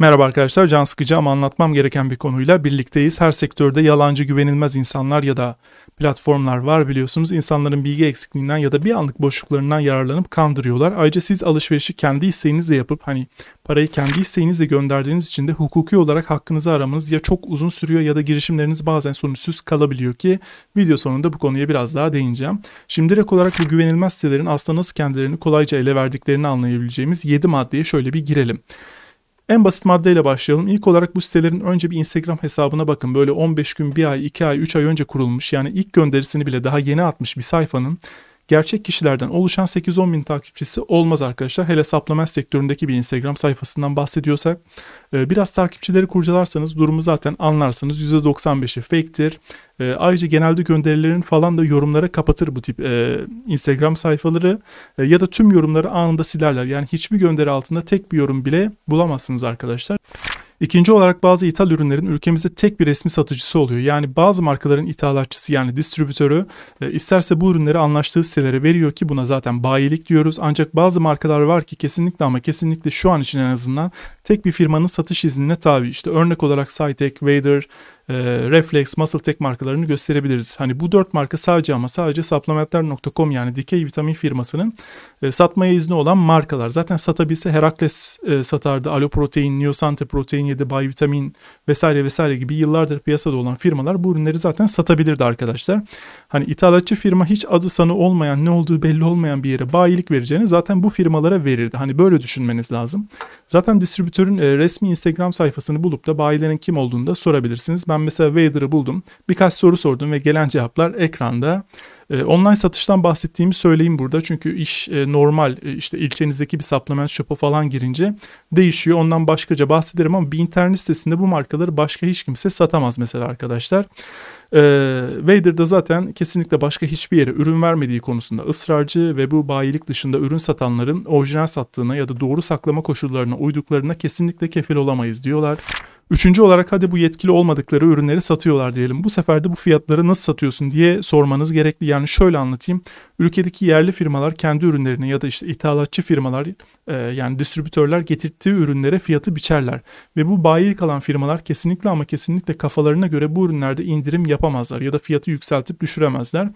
Merhaba arkadaşlar, can sıkıcı ama anlatmam gereken bir konuyla birlikteyiz. Her sektörde yalancı güvenilmez insanlar ya da platformlar var biliyorsunuz. İnsanların bilgi eksikliğinden ya da bir anlık boşluklarından yararlanıp kandırıyorlar. Ayrıca siz alışverişi kendi isteğinizle yapıp hani parayı kendi isteğinizle gönderdiğiniz için de hukuki olarak hakkınızı aramanız ya çok uzun sürüyor ya da girişimleriniz bazen sonuçsuz kalabiliyor ki video sonunda bu konuya biraz daha değineceğim. Şimdi direkt olarak bu güvenilmez sitelerin aslında nasıl kendilerini kolayca ele verdiklerini anlayabileceğimiz 7 maddeye şöyle bir girelim. En basit maddeyle başlayalım. İlk olarak bu sitelerin önce bir Instagram hesabına bakın. Böyle 15 gün, 1 ay, 2 ay, 3 ay önce kurulmuş yani ilk gönderisini bile daha yeni atmış bir sayfanın gerçek kişilerden oluşan 8-10 bin takipçisi olmaz arkadaşlar. Hele supplement sektöründeki bir Instagram sayfasından bahsediyorsak. E, biraz takipçileri kurcalarsanız durumu zaten anlarsınız. %95'i fake'tir. E, ayrıca genelde gönderilerin falan da yorumlara kapatır bu tip e, Instagram sayfaları. Ya da tüm yorumları anında silerler. Yani hiçbir gönderi altında tek bir yorum bile bulamazsınız arkadaşlar. İkinci olarak bazı ithal ürünlerin ülkemizde tek bir resmi satıcısı oluyor. Yani bazı markaların ithalatçısı yani distribütörü e, isterse bu ürünleri anlaştığı sitelere veriyor ki buna zaten bayilik diyoruz. Ancak bazı markalar var ki kesinlikle ama kesinlikle şu an için en azından tek bir firmanın satış iznine tabi. İşte örnek olarak Cytec, Vader, e, Reflex, Muscle Tech markalarını gösterebiliriz. Hani bu dört marka sadece ama sadece supplementler.com yani dikey vitamin firmasının e, satmaya izni olan markalar. Zaten satabilse Herakles e, satardı, Aloprotein, Neosante Protein yedi, Bay Vitamin vesaire vesaire gibi yıllardır piyasada olan firmalar bu ürünleri zaten satabilirdi arkadaşlar. Hani ithalatçı firma hiç adı sanı olmayan, ne olduğu belli olmayan bir yere bayilik vereceğini zaten bu firmalara verirdi. Hani böyle düşünmeniz lazım. Zaten distribütörün e, resmi Instagram sayfasını bulup da bayilerin kim olduğunu da sorabilirsiniz. Ben mesela Vader'ı buldum. Birkaç soru sordum ve gelen cevaplar ekranda e, online satıştan bahsettiğimi söyleyeyim burada. Çünkü iş e, normal e, işte ilçenizdeki bir supplement shop'a falan girince değişiyor. Ondan başkaca bahsederim ama bir internet sitesinde bu markaları başka hiç kimse satamaz mesela arkadaşlar. E, Vader'da zaten kesinlikle başka hiçbir yere ürün vermediği konusunda ısrarcı ve bu bayilik dışında ürün satanların orijinal sattığına ya da doğru saklama koşullarına uyduklarına kesinlikle kefil olamayız diyorlar. Üçüncü olarak hadi bu yetkili olmadıkları ürünleri satıyorlar diyelim. Bu sefer de bu fiyatları nasıl satıyorsun diye sormanız gerekli. Yani yani şöyle anlatayım. Ülkedeki yerli firmalar kendi ürünlerini ya da işte ithalatçı firmalar e, yani distribütörler getirttiği ürünlere fiyatı biçerler. Ve bu bayi kalan firmalar kesinlikle ama kesinlikle kafalarına göre bu ürünlerde indirim yapamazlar ya da fiyatı yükseltip düşüremezler.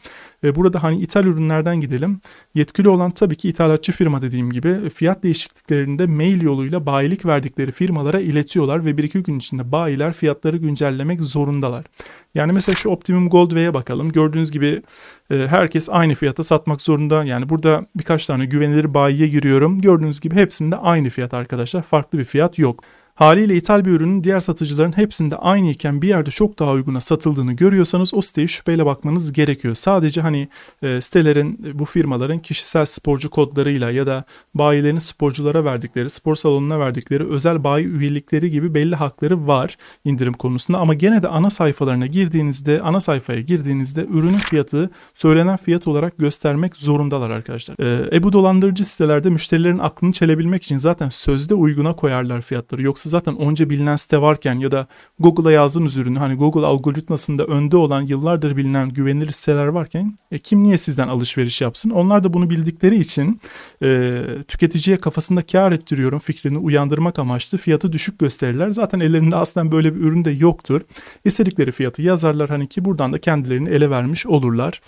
Ve burada hani ithal ürünlerden gidelim. Yetkili olan tabii ki ithalatçı firma dediğim gibi fiyat değişikliklerini de mail yoluyla bayilik verdikleri firmalara iletiyorlar ve bir iki gün içinde bayiler fiyatları güncellemek zorundalar. Yani mesela şu Optimum gold Goldway'e bakalım. Gördüğünüz gibi e, herkes aynı fiyata satmak zorunda. Yani burada birkaç tane güvenilir bayiye giriyorum. Gördüğünüz gibi hepsinde aynı fiyat arkadaşlar. Farklı bir fiyat yok. Haliyle ithal bir ürünün diğer satıcıların hepsinde aynı iken bir yerde çok daha uyguna satıldığını görüyorsanız o siteye şüpheyle bakmanız gerekiyor. Sadece hani e, sitelerin bu firmaların kişisel sporcu kodlarıyla ya da bayilerin sporculara verdikleri, spor salonuna verdikleri özel bayi üyelikleri gibi belli hakları var indirim konusunda ama gene de ana sayfalarına girdiğinizde, ana sayfaya girdiğinizde ürünün fiyatı söylenen fiyat olarak göstermek zorundalar arkadaşlar. E, e bu dolandırıcı sitelerde müşterilerin aklını çelebilmek için zaten sözde uyguna koyarlar fiyatları. Yoksa yoksa zaten onca bilinen site varken ya da Google'a yazdığımız ürünü hani Google algoritmasında önde olan yıllardır bilinen güvenilir siteler varken e, kim niye sizden alışveriş yapsın? Onlar da bunu bildikleri için e, tüketiciye kafasında kar ettiriyorum fikrini uyandırmak amaçlı fiyatı düşük gösterirler. Zaten ellerinde aslen böyle bir ürün de yoktur. İstedikleri fiyatı yazarlar hani ki buradan da kendilerini ele vermiş olurlar.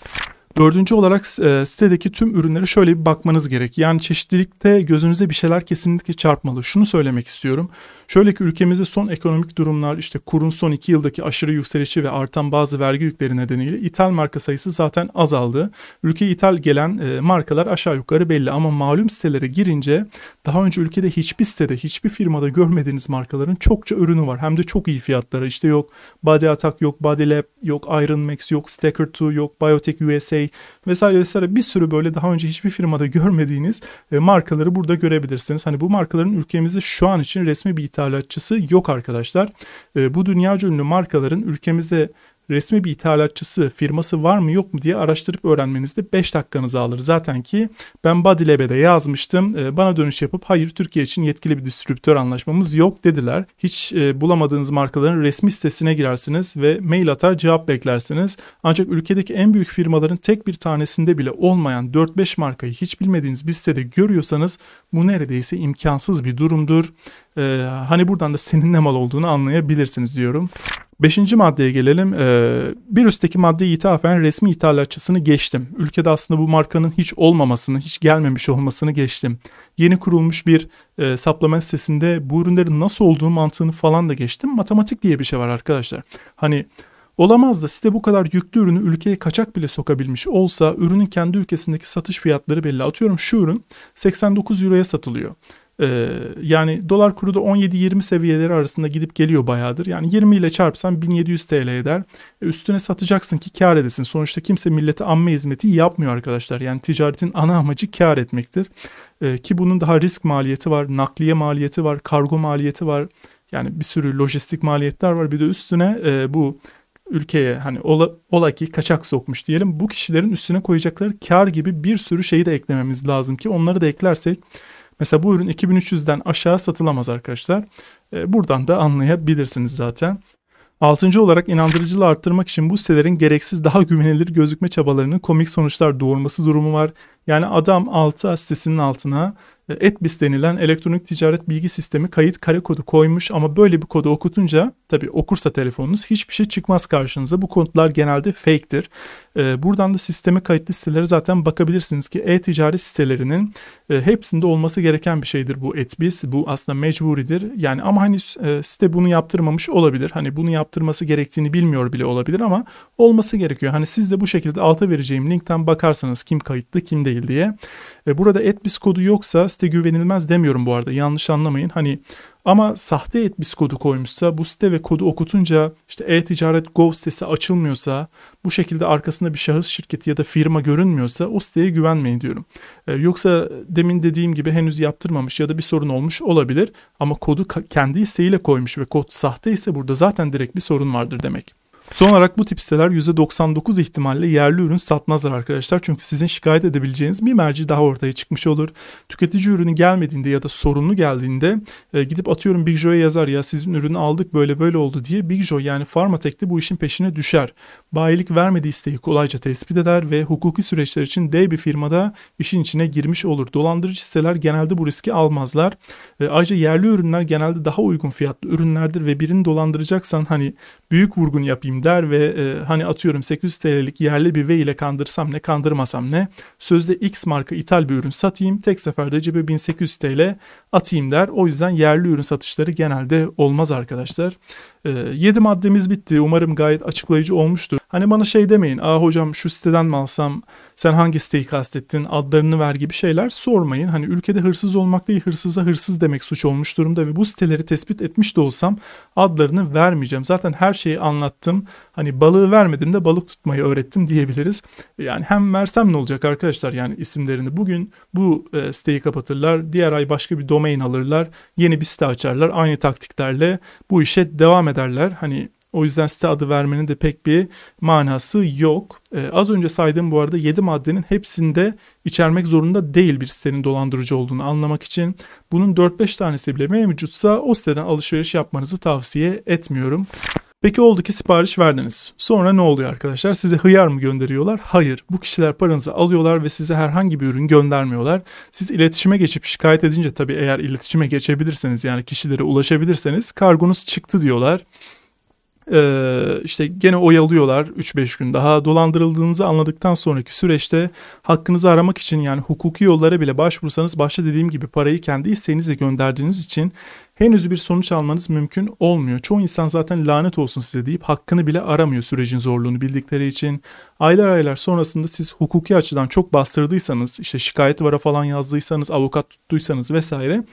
Dördüncü olarak e, sitedeki tüm ürünlere şöyle bir bakmanız gerek. Yani çeşitlilikte gözünüze bir şeyler kesinlikle çarpmalı. Şunu söylemek istiyorum. Şöyle ki ülkemizde son ekonomik durumlar işte kurun son iki yıldaki aşırı yükselişi ve artan bazı vergi yükleri nedeniyle ithal marka sayısı zaten azaldı. Ülkeye ithal gelen e, markalar aşağı yukarı belli ama malum sitelere girince daha önce ülkede hiçbir sitede hiçbir firmada görmediğiniz markaların çokça ürünü var. Hem de çok iyi fiyatlara işte yok Body Attack yok Body Lab yok Iron Max yok Stacker 2 yok Biotech USA Grey vesaire vesaire bir sürü böyle daha önce hiçbir firmada görmediğiniz e, markaları burada görebilirsiniz. Hani bu markaların ülkemizde şu an için resmi bir ithalatçısı yok arkadaşlar. E, bu dünya ünlü markaların ülkemize resmi bir ithalatçısı firması var mı yok mu diye araştırıp öğrenmenizde 5 dakikanızı alır. Zaten ki ben Bodylab'e de yazmıştım. Ee, bana dönüş yapıp hayır Türkiye için yetkili bir distribütör anlaşmamız yok dediler. Hiç e, bulamadığınız markaların resmi sitesine girersiniz ve mail atar cevap beklersiniz. Ancak ülkedeki en büyük firmaların tek bir tanesinde bile olmayan 4-5 markayı hiç bilmediğiniz bir sitede görüyorsanız bu neredeyse imkansız bir durumdur. E, hani buradan da senin ne mal olduğunu anlayabilirsiniz diyorum. Beşinci maddeye gelelim. Ee, bir üstteki maddeyi ithafen resmi ithalatçısını geçtim. Ülkede aslında bu markanın hiç olmamasını, hiç gelmemiş olmasını geçtim. Yeni kurulmuş bir e, saplama sitesinde bu ürünlerin nasıl olduğu mantığını falan da geçtim. Matematik diye bir şey var arkadaşlar. Hani olamaz da site bu kadar yüklü ürünü ülkeye kaçak bile sokabilmiş olsa ürünün kendi ülkesindeki satış fiyatları belli. Atıyorum şu ürün 89 euroya satılıyor. Ee, yani dolar kuru da 17-20 seviyeleri arasında gidip geliyor bayağıdır. Yani 20 ile çarpsan 1700 TL eder. E, üstüne satacaksın ki kar edesin. Sonuçta kimse millete amme hizmeti yapmıyor arkadaşlar. Yani ticaretin ana amacı kar etmektir. Ee, ki bunun daha risk maliyeti var, nakliye maliyeti var, kargo maliyeti var. Yani bir sürü lojistik maliyetler var. Bir de üstüne e, bu ülkeye hani ola, ola ki kaçak sokmuş diyelim. Bu kişilerin üstüne koyacakları kar gibi bir sürü şeyi de eklememiz lazım ki onları da eklersek Mesela bu ürün 2300'den aşağı satılamaz arkadaşlar. E, buradan da anlayabilirsiniz zaten. Altıncı olarak inandırıcılığı arttırmak için bu sitelerin gereksiz daha güvenilir gözükme çabalarının komik sonuçlar doğurması durumu var. Yani adam altı sitesinin altına e, Etbis denilen elektronik ticaret bilgi sistemi kayıt kare kodu koymuş ama böyle bir kodu okutunca tabi okursa telefonunuz hiçbir şey çıkmaz karşınıza. Bu kodlar genelde fake'tir. E, buradan da sisteme kayıtlı sitelere zaten bakabilirsiniz ki e-ticaret sitelerinin e, hepsinde olması gereken bir şeydir bu etbis. Bu aslında mecburidir. Yani ama hani e, site bunu yaptırmamış olabilir. Hani bunu yaptırması gerektiğini bilmiyor bile olabilir ama olması gerekiyor. Hani siz de bu şekilde alta vereceğim linkten bakarsanız kim kayıtlı kim değil diye. E, burada etbis kodu yoksa site güvenilmez demiyorum bu arada. Yanlış anlamayın. Hani ama sahte etbis kodu koymuşsa bu site ve kodu okutunca işte e-ticaret go sitesi açılmıyorsa bu şekilde arkasında bir şahıs şirketi ya da firma görünmüyorsa o siteye güvenmeyin diyorum. Ee, yoksa demin dediğim gibi henüz yaptırmamış ya da bir sorun olmuş olabilir ama kodu kendi isteğiyle koymuş ve kod sahte ise burada zaten direkt bir sorun vardır demek. Son olarak bu tip siteler %99 ihtimalle yerli ürün satmazlar arkadaşlar. Çünkü sizin şikayet edebileceğiniz bir merci daha ortaya çıkmış olur. Tüketici ürünü gelmediğinde ya da sorunlu geldiğinde e, gidip atıyorum Big Joe'ya yazar ya sizin ürünü aldık böyle böyle oldu diye Big Joe yani Farmatek de bu işin peşine düşer. Bayilik vermediği isteği kolayca tespit eder ve hukuki süreçler için dev bir firmada işin içine girmiş olur. Dolandırıcı siteler genelde bu riski almazlar. E, ayrıca yerli ürünler genelde daha uygun fiyatlı ürünlerdir ve birini dolandıracaksan hani büyük vurgun yapayım alayım der ve e, hani atıyorum 800 TL'lik yerli bir V ile kandırsam ne kandırmasam ne sözde X marka ithal bir ürün satayım tek seferde cebe 1800 TL atayım der. O yüzden yerli ürün satışları genelde olmaz arkadaşlar. E, ee, 7 maddemiz bitti. Umarım gayet açıklayıcı olmuştur. Hani bana şey demeyin. Aa hocam şu siteden mi alsam? Sen hangi siteyi kastettin? Adlarını ver gibi şeyler sormayın. Hani ülkede hırsız olmak değil hırsıza hırsız demek suç olmuş durumda ve bu siteleri tespit etmiş de olsam adlarını vermeyeceğim. Zaten her şeyi anlattım hani balığı vermedim de balık tutmayı öğrettim diyebiliriz. Yani hem versem ne olacak arkadaşlar yani isimlerini bugün bu e, siteyi kapatırlar. Diğer ay başka bir domain alırlar. Yeni bir site açarlar. Aynı taktiklerle bu işe devam ederler. Hani o yüzden site adı vermenin de pek bir manası yok. Ee, az önce saydığım bu arada 7 maddenin hepsinde içermek zorunda değil bir sitenin dolandırıcı olduğunu anlamak için. Bunun 4-5 tanesi bile mevcutsa o siteden alışveriş yapmanızı tavsiye etmiyorum. Peki oldu ki sipariş verdiniz. Sonra ne oluyor arkadaşlar? Size hıyar mı gönderiyorlar? Hayır. Bu kişiler paranızı alıyorlar ve size herhangi bir ürün göndermiyorlar. Siz iletişime geçip şikayet edince tabii eğer iletişime geçebilirseniz yani kişilere ulaşabilirseniz kargonuz çıktı diyorlar. Ee, işte gene oyalıyorlar 3-5 gün daha dolandırıldığınızı anladıktan sonraki süreçte hakkınızı aramak için yani hukuki yollara bile başvursanız başta dediğim gibi parayı kendi isteğinizle gönderdiğiniz için henüz bir sonuç almanız mümkün olmuyor. Çoğu insan zaten lanet olsun size deyip hakkını bile aramıyor sürecin zorluğunu bildikleri için. Aylar aylar sonrasında siz hukuki açıdan çok bastırdıysanız işte şikayet vara falan yazdıysanız avukat tuttuysanız vesaire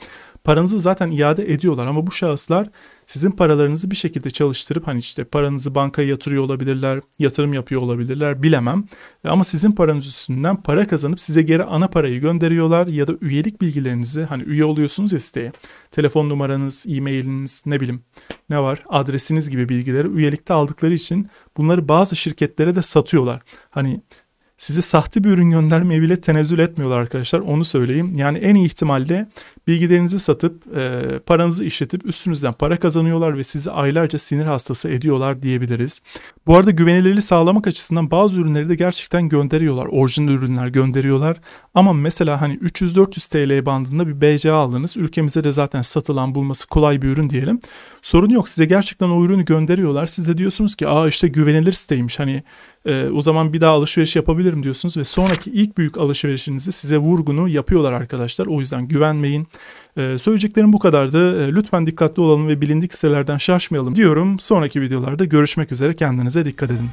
paranızı zaten iade ediyorlar ama bu şahıslar sizin paralarınızı bir şekilde çalıştırıp hani işte paranızı bankaya yatırıyor olabilirler, yatırım yapıyor olabilirler bilemem. E, ama sizin paranız üstünden para kazanıp size geri ana parayı gönderiyorlar ya da üyelik bilgilerinizi hani üye oluyorsunuz ya siteye. Telefon numaranız, e-mailiniz ne bileyim ne var adresiniz gibi bilgileri üyelikte aldıkları için bunları bazı şirketlere de satıyorlar. Hani size sahte bir ürün göndermeye bile tenezzül etmiyorlar arkadaşlar. Onu söyleyeyim. Yani en iyi ihtimalle bilgilerinizi satıp e, paranızı işletip üstünüzden para kazanıyorlar ve sizi aylarca sinir hastası ediyorlar diyebiliriz. Bu arada güvenilirliği sağlamak açısından bazı ürünleri de gerçekten gönderiyorlar. Orijinal ürünler gönderiyorlar. Ama mesela hani 300-400 TL bandında bir BCA aldınız. Ülkemizde de zaten satılan bulması kolay bir ürün diyelim. Sorun yok size gerçekten o ürünü gönderiyorlar. Size diyorsunuz ki aa işte güvenilir siteymiş hani e, o zaman bir daha alışveriş yapabilirim diyorsunuz ve sonraki ilk büyük alışverişinizi size vurgunu yapıyorlar arkadaşlar. O yüzden güvenmeyin. E, söyleyeceklerim bu kadardı. E, lütfen dikkatli olalım ve bilindik sitelerden şaşmayalım diyorum. Sonraki videolarda görüşmek üzere. Kendinize dikkat edin.